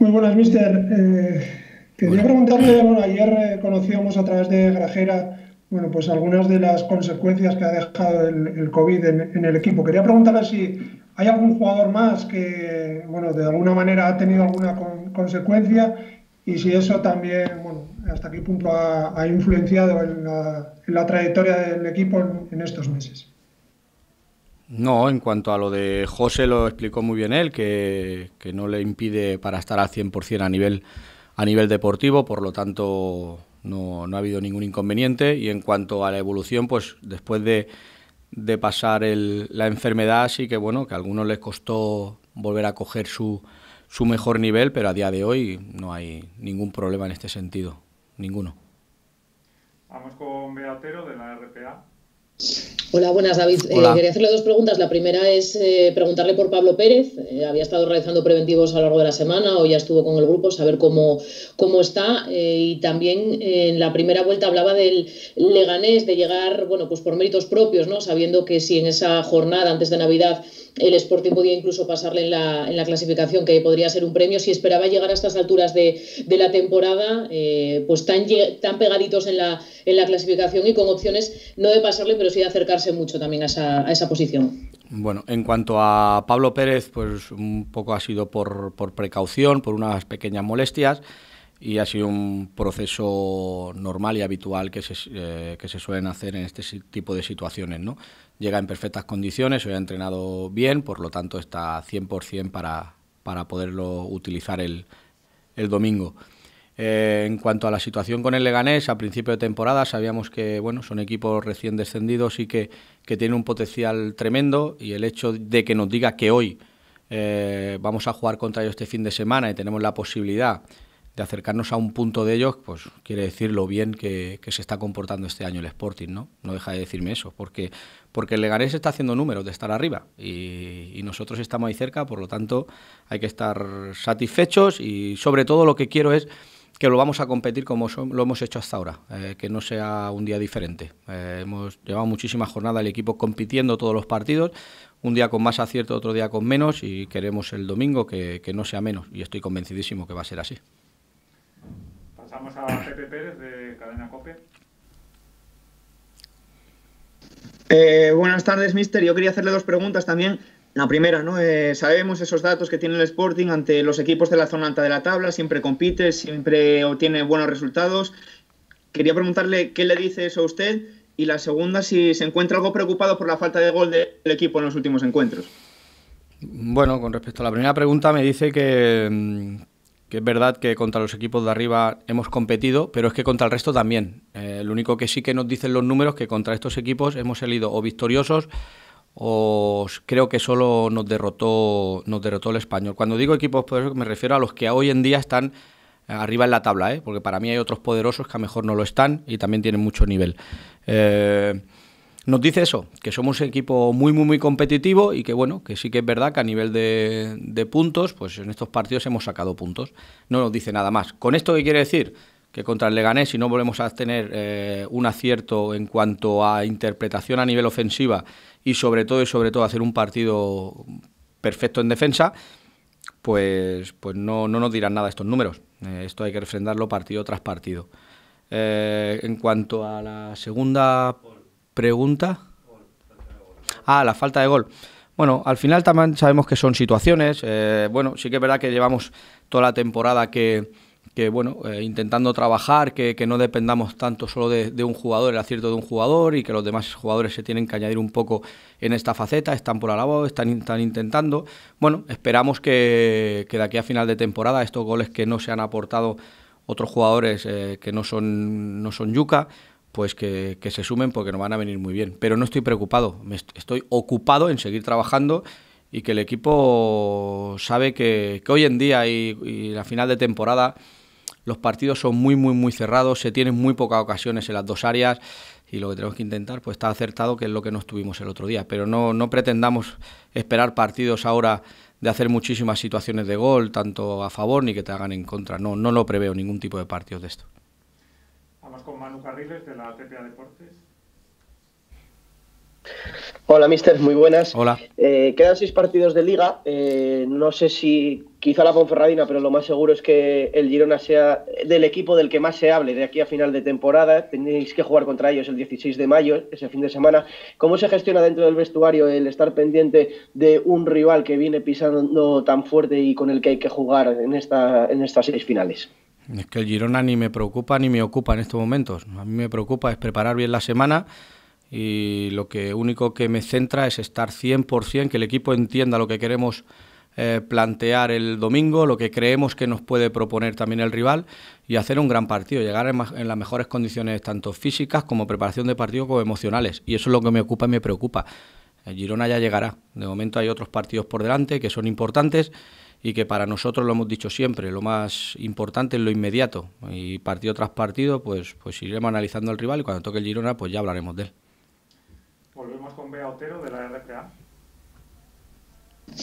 Muy buenas, mister. Eh, quería preguntarle, bueno, ayer eh, conocíamos a través de Grajera bueno, pues algunas de las consecuencias que ha dejado el, COVID en, el equipo. Quería preguntarle si hay algún jugador más que, bueno, de alguna manera ha tenido alguna consecuencia y si eso también, bueno, hasta qué punto ha, influenciado en la, trayectoria del equipo en estos meses. No, en cuanto a lo de José lo explicó muy bien él, que, no le impide para estar al 100% a nivel, a nivel deportivo, por lo tanto no, no, ha habido ningún inconveniente. Y en cuanto a la evolución, pues después de, de pasar la enfermedad, sí que bueno, que a algunos les costó volver a coger su, su mejor nivel, pero a día de hoy no hay ningún problema en este sentido, ninguno. Vamos con Beatero de la RPA. Hola, buenas David. Eh, quería hacerle dos preguntas. La primera es eh, preguntarle por Pablo Pérez. Eh, había estado realizando preventivos a lo largo de la semana o ya estuvo con el grupo, saber cómo, cómo está. y también en la primera vuelta hablaba del Leganés, de llegar, bueno, pues por méritos propios, ¿no? Sabiendo que si en esa jornada antes de Navidad el Sporting podía incluso pasarle en la, en la, clasificación, que podría ser un premio. Si esperaba llegar a estas alturas de, de la temporada, eh, pues tan, pegaditos en la, en la clasificación y con opciones no de pasarle, pero sí de acercarse mucho también a esa, posición. Bueno, en cuanto a Pablo Pérez, pues un poco ha sido por, precaución, por unas pequeñas molestias y ha sido un proceso normal y habitual que se, eh, que se suelen hacer en este tipo de situaciones. ¿no? llega en perfectas condiciones, hoy ha entrenado bien, por lo tanto está 100% para, para poderlo utilizar el, domingo. Eh, en cuanto a la situación con el Leganés, a principio de temporada sabíamos que bueno, son equipos recién descendidos y que, que tienen un potencial tremendo y el hecho de que nos diga que hoy eh, vamos a jugar contra ellos este fin de semana y tenemos la posibilidad de acercarnos a un punto de ellos, pues quiere decir lo bien que, que se está comportando este año el Sporting, ¿no? No deja de decirme eso, porque porque el Leganés está haciendo números de estar arriba y, nosotros estamos ahí cerca, por lo tanto hay que estar satisfechos y sobre todo lo que quiero es que lo vamos a competir como lo hemos hecho hasta ahora, eh, que no sea un día diferente. Eh, hemos llevado muchísima jornada el equipo compitiendo todos los partidos, un día con más acierto, otro día con menos y queremos el domingo que, no sea menos y estoy convencidísimo que va a ser así. Pasamos a Pepe Pérez de Cadena Cope. Eh, buenas tardes, mister. Yo quería hacerle dos preguntas también. La primera, ¿no? Eh, sabemos esos datos que tiene el Sporting ante los equipos de la zona alta de la tabla, siempre compite, siempre obtiene buenos resultados. Quería preguntarle qué le dice eso a usted y la segunda, si se encuentra algo preocupado por la falta de gol del equipo en los últimos encuentros. Bueno, con respecto a la primera pregunta, me dice que, mm, que es verdad que contra los equipos de arriba hemos competido, pero es que contra el resto también. Eh, lo único que sí que nos dicen los números que contra estos equipos hemos salido o victoriosos o creo que solo nos derrotó, nos derrotó el español. Cuando digo equipos poderosos me refiero a los que hoy en día están eh, arriba en la tabla, ¿eh? porque para mí hay otros poderosos que a lo mejor no lo están y también tienen mucho nivel nos dice eso, que somos un equipo muy, muy, muy competitivo y que bueno, que sí que es verdad que a nivel de, puntos, pues en estos partidos hemos sacado puntos. No nos dice nada más. ¿Con esto qué quiere decir? Que contra el Leganés, si no volvemos a tener eh, un acierto en cuanto a interpretación a nivel ofensiva y sobre todo y sobre todo hacer un partido perfecto en defensa, pues, pues no, nos dirán nada estos números. Eh, esto hay que refrendarlo partido tras partido. Eh, en cuanto a la segunda pregunta. Ah, la falta de gol. Bueno, al final también sabemos que son situaciones. Eh, bueno, sí que es verdad que llevamos toda la temporada que, que bueno, eh, intentando trabajar, que, no dependamos tanto solo de, un jugador, el acierto de un jugador y que los demás jugadores se tienen que añadir un poco en esta faceta, están por la están, intentando. Bueno, esperamos que, que, de aquí a final de temporada estos goles que no se han aportado otros jugadores eh, que no son, no son yuca, pues que, se sumen porque nos van a venir muy bien. Pero no estoy preocupado, me estoy ocupado en seguir trabajando y que el equipo sabe que, hoy en día y, y, la final de temporada los partidos son muy, muy, muy cerrados, se tienen muy pocas ocasiones en las dos áreas y lo que tenemos que intentar pues está acertado, que es lo que nos tuvimos el otro día. Pero no, no pretendamos esperar partidos ahora de hacer muchísimas situaciones de gol, tanto a favor ni que te hagan en contra. No, no lo preveo ningún tipo de partidos de esto con Manu Carriles de la TPA Deportes. Hola, mister, muy buenas. Hola. Eh, quedan seis partidos de liga. Eh, no sé si quizá la Ponferradina, pero lo más seguro es que el Girona sea del equipo del que más se hable de aquí a final de temporada. Tenéis que jugar contra ellos el 16 de mayo, ese fin de semana. ¿Cómo se gestiona dentro del vestuario el estar pendiente de un rival que viene pisando tan fuerte y con el que hay que jugar en estas seis finales? Es que el Girona ni me preocupa ni me ocupa en estos momentos. A mí me preocupa es preparar bien la semana y lo único que me centra es estar 100%, que el equipo entienda lo que queremos eh, plantear el domingo, lo que creemos que nos puede proponer también el rival y hacer un gran partido, llegar en, en, las mejores condiciones tanto físicas como preparación de partido como emocionales. Y eso es lo que me ocupa y me preocupa. El Girona ya llegará. De momento hay otros partidos por delante que son importantes y que para nosotros lo hemos dicho siempre, lo más importante es lo inmediato y partido tras partido pues, pues iremos analizando al rival y cuando toque el Girona pues ya hablaremos de él. Volvemos con Bea Otero de la RPA.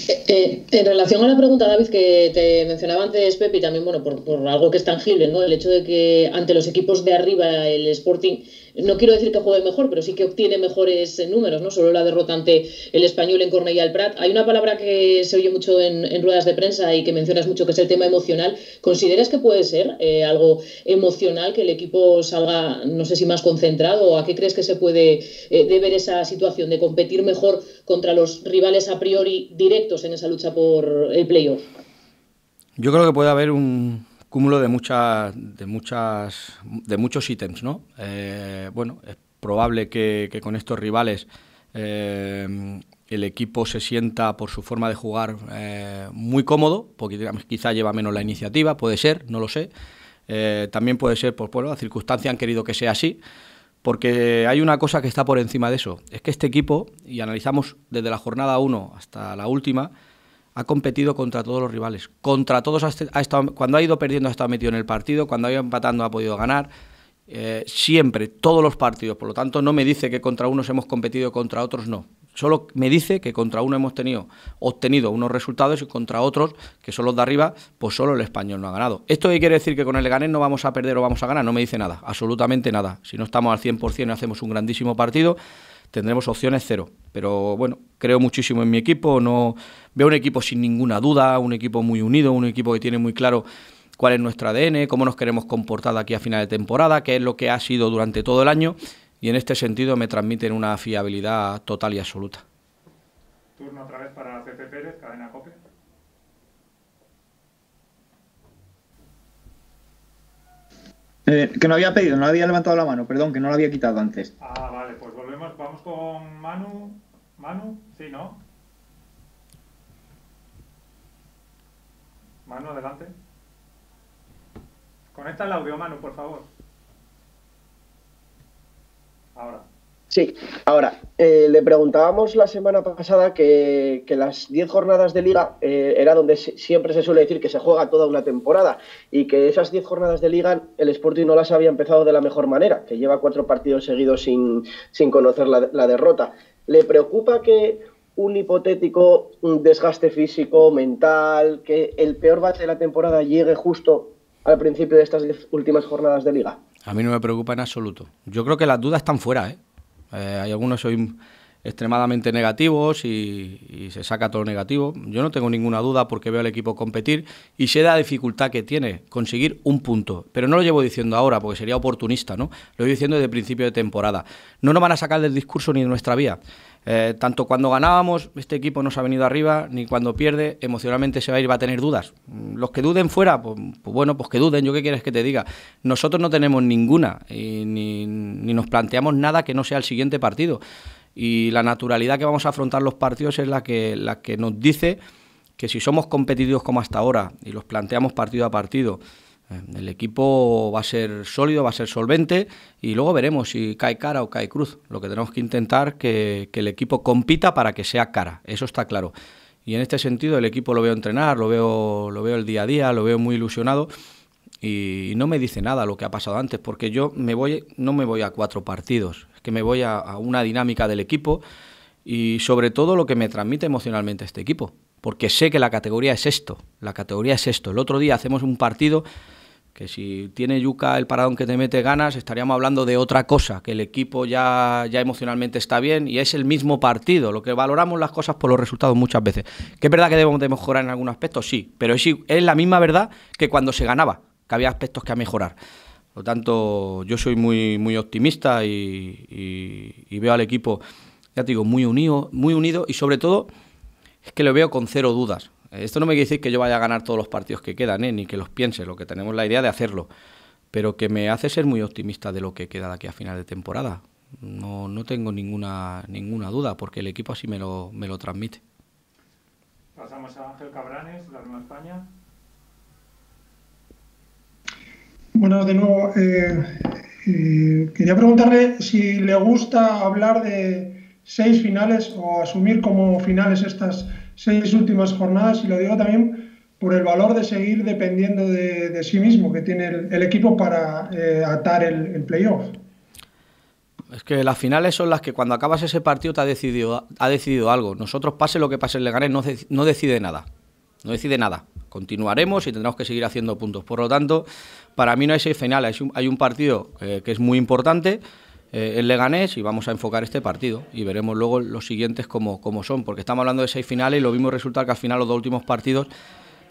Eh, eh, en relación a la pregunta, David, que te mencionaba antes, Pepi, también bueno, por, por, algo que es tangible, ¿no? El hecho de que ante los equipos de arriba el Sporting no quiero decir que juegue mejor, pero sí que obtiene mejores eh, números, ¿no? Solo la derrotante el español en y al Prat. Hay una palabra que se oye mucho en, ruedas de prensa y que mencionas mucho, que es el tema emocional. ¿Consideras que puede ser eh, algo emocional que el equipo salga, no sé si más concentrado, o a qué crees que se puede eh, deber esa situación de competir mejor contra los rivales a priori directos en esa lucha por el playoff? Yo creo que puede haber un, cúmulo de muchas, de muchas, de muchos ítems, ¿no? Eh, bueno, es probable que, con estos rivales eh, el equipo se sienta por su forma de jugar eh, muy cómodo, porque digamos, quizá lleva menos la iniciativa, puede ser, no lo sé. también puede ser, por bueno, las han querido que sea así, porque hay una cosa que está por encima de eso, es que este equipo, y analizamos desde la jornada 1 hasta la última, ha competido contra todos los rivales. Contra todos ha estado, cuando ha ido perdiendo ha estado metido en el partido, cuando ha ido empatando ha podido ganar. Eh, siempre, todos los partidos. Por lo tanto, no me dice que contra unos hemos competido, contra otros no. Solo me dice que contra uno hemos tenido, obtenido unos resultados y contra otros, que son los de arriba, pues solo el español no ha ganado. ¿Esto qué quiere decir que con el Leganés no vamos a perder o vamos a ganar? No me dice nada, absolutamente nada. Si no estamos al 100% y hacemos un grandísimo partido, tendremos opciones cero. Pero bueno, creo muchísimo en mi equipo, no veo un equipo sin ninguna duda, un equipo muy unido, un equipo que tiene muy claro cuál es nuestro ADN, cómo nos queremos comportar aquí a final de temporada, qué es lo que ha sido durante todo el año y en este sentido me transmiten una fiabilidad total y absoluta. Turno otra vez para Pepe Pérez, cadena COPE. Eh, que no había pedido, no había levantado la mano, perdón, que no la había quitado antes. Ah, vale, pues volvemos, vamos con Manu. Manu, sí, ¿no? Manu, adelante. Conecta el audio, Manu, por favor. Ahora. Sí, ahora, eh, le preguntábamos la semana pasada que, las 10 jornadas de liga eh, era donde siempre se suele decir que se juega toda una temporada y que esas 10 jornadas de liga el Sporting no las había empezado de la mejor manera, que lleva cuatro partidos seguidos sin, conocer la, derrota. ¿Le preocupa que un hipotético desgaste físico, mental, que el peor bate de la temporada llegue justo al principio de estas últimas jornadas de liga? A mí no me preocupa en absoluto. Yo creo que las dudas están fuera, ¿eh? Eh, hay algunos hoy extremadamente negativos y, se saca todo negativo. Yo no tengo ninguna duda porque veo al equipo competir y sé la dificultad que tiene conseguir un punto. Pero no lo llevo diciendo ahora porque sería oportunista, ¿no? Lo llevo diciendo desde principio de temporada. No nos van a sacar del discurso ni de nuestra vía. Eh, tanto cuando ganábamos, este equipo no se ha venido arriba, ni cuando pierde, emocionalmente se va a ir, va a tener dudas. Los que duden fuera, pues, pues bueno, pues que duden, yo qué quieres que te diga. Nosotros no tenemos ninguna y ni nos planteamos nada que no sea el siguiente partido y la naturalidad que vamos a afrontar los partidos es la que, la que nos dice que si somos competitivos como hasta ahora y los planteamos partido a partido, eh, el equipo va a ser sólido, va a ser solvente y luego veremos si cae cara o cae cruz. Lo que tenemos que intentar que, que el equipo compita para que sea cara, eso está claro. Y en este sentido el equipo lo veo entrenar, lo veo, lo veo el día a día, lo veo muy ilusionado y no me dice nada lo que ha pasado antes, porque yo me voy, no me voy a cuatro partidos, es que me voy a, una dinámica del equipo y sobre todo lo que me transmite emocionalmente este equipo, porque sé que la categoría es esto, la categoría es esto. El otro día hacemos un partido que si tiene Yuca el paradón que te mete ganas, estaríamos hablando de otra cosa, que el equipo ya, ya emocionalmente está bien y es el mismo partido, lo que valoramos las cosas por los resultados muchas veces. Que es verdad que debemos de mejorar en algún aspecto, sí, pero es la misma verdad que cuando se ganaba que había aspectos que a mejorar. Por lo tanto, yo soy muy, muy optimista y, veo al equipo, ya te digo, muy unido, muy unido y sobre todo es que lo veo con cero dudas. Esto no me quiere decir que yo vaya a ganar todos los partidos que quedan, ¿eh? ni que los piense, lo que tenemos la idea de hacerlo, pero que me hace ser muy optimista de lo que queda de aquí a final de temporada. No, no tengo ninguna, ninguna duda, porque el equipo así me lo, me lo transmite. Pasamos a Ángel Cabranes, la España. Bueno, de nuevo, eh, eh, quería preguntarle si le gusta hablar de seis finales o asumir como finales estas seis últimas jornadas, y lo digo también por el valor de seguir dependiendo de, sí mismo que tiene el, equipo para eh, atar el, playoff. Es que las finales son las que cuando acabas ese partido te ha decidido, ha decidido algo. Nosotros, pase lo que pase el Leganés, no decide nada. No decide nada continuaremos y tendremos que seguir haciendo puntos. Por lo tanto, para mí no hay seis finales, hay un, partido eh, que es muy importante, eh, el Leganés, y vamos a enfocar este partido y veremos luego los siguientes como son, porque estamos hablando de seis finales y lo mismo resulta que al final los dos últimos partidos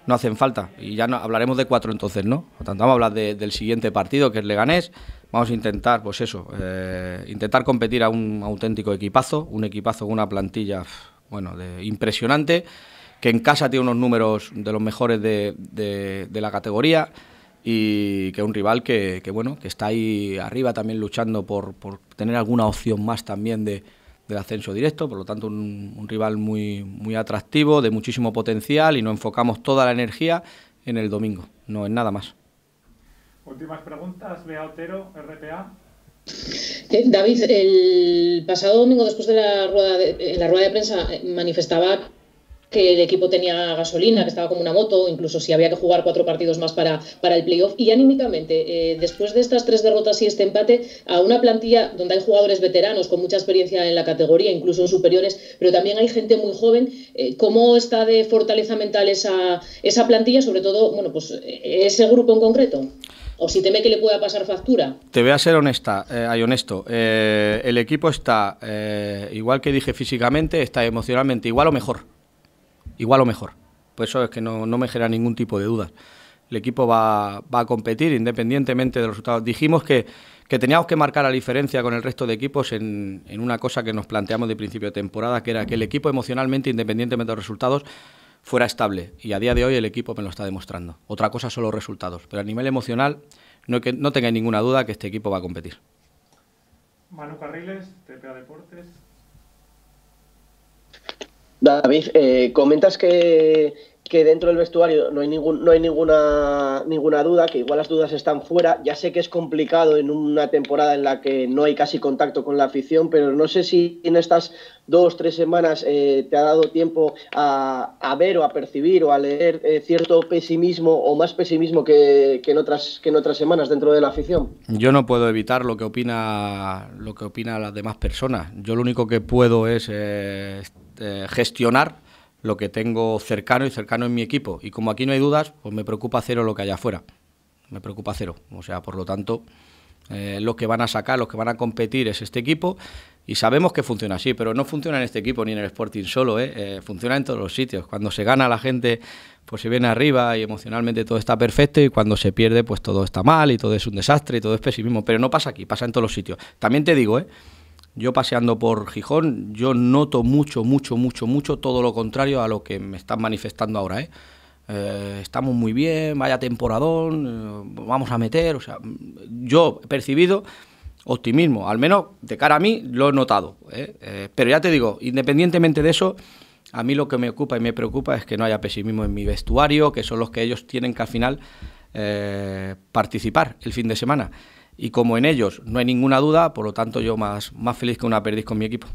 no hacen falta. Y ya no, hablaremos de cuatro entonces, ¿no? tanto, vamos a hablar del siguiente partido, que es Leganés. Vamos a intentar, pues eso, eh, intentar competir a un auténtico equipazo, un equipazo con una plantilla, bueno, de, impresionante que en casa tiene unos números de los mejores de, la categoría y que es un rival que, bueno, que está ahí arriba también luchando por, tener alguna opción más también de, del ascenso directo, por lo tanto un, rival muy, muy atractivo, de muchísimo potencial y nos enfocamos toda la energía en el domingo, no en nada más. Últimas preguntas, Bea Otero, RPA. Eh, David, el pasado domingo después de la rueda de, en la rueda de prensa eh, manifestaba que el equipo tenía gasolina, que estaba como una moto, incluso si había que jugar cuatro partidos más para, para el playoff. Y anímicamente, eh, después de estas tres derrotas y este empate, a una plantilla donde hay jugadores veteranos con mucha experiencia en la categoría, incluso superiores, pero también hay gente muy joven, eh, ¿cómo está de fortaleza mental esa, esa plantilla, sobre todo, bueno, pues eh, ese grupo en concreto? o si teme que le pueda pasar factura. Te voy a ser honesta, hay honesto. el equipo está, igual que dije físicamente, está emocionalmente igual o mejor igual o mejor. Por eso es que no, me genera ningún tipo de dudas. El equipo va, a competir independientemente de los resultados. Dijimos que, teníamos que marcar la diferencia con el resto de equipos en, una cosa que nos planteamos de principio de temporada, que era que el equipo emocionalmente, independientemente de los resultados, fuera estable. Y a día de hoy el equipo me lo está demostrando. Otra cosa son los resultados. Pero a nivel emocional, no, que, no ninguna duda que este equipo va a competir. Manu Carriles, TPA Deportes. David, eh, comentas que, dentro del vestuario no hay, ningún, no hay ninguna, ninguna duda, que igual las dudas están fuera. Ya sé que es complicado en una temporada en la que no hay casi contacto con la afición, pero no sé si en estas dos, tres semanas eh, te ha dado tiempo a, ver o a percibir o a leer eh, cierto pesimismo o más pesimismo que, en otras, semanas dentro de la afición. Yo no puedo evitar lo que opina lo que opinan las demás personas. Yo lo único que puedo es... Eh, gestionar lo que tengo cercano y cercano en mi equipo. Y como aquí no hay dudas, pues me preocupa cero lo que haya afuera. Me preocupa cero. O sea, por lo tanto, eh, los que van a sacar, los que van a competir es este equipo. Y sabemos que funciona así, pero no funciona en este equipo ni en el Sporting solo, ¿eh? funciona en todos los sitios. Cuando se gana la gente, pues se viene arriba y emocionalmente todo está perfecto y cuando se pierde, pues todo está mal y todo es un desastre y todo es pesimismo. Pero no pasa aquí, pasa en todos los sitios. También te digo, ¿eh? Yo paseando por Gijón, yo noto mucho, mucho, mucho, mucho todo lo contrario a lo que me están manifestando ahora. ¿eh? Eh, estamos muy bien, vaya temporadón, eh, vamos a meter. O sea, yo he percibido optimismo, al menos de cara a mí lo he notado. pero ya te digo, independientemente de eso, a mí lo que me ocupa y me preocupa es que no haya pesimismo en mi vestuario, que son los que ellos tienen que al final participar el fin de semana y como en ellos no hay ninguna duda, por lo tanto yo más, más feliz que una perdiz con mi equipo.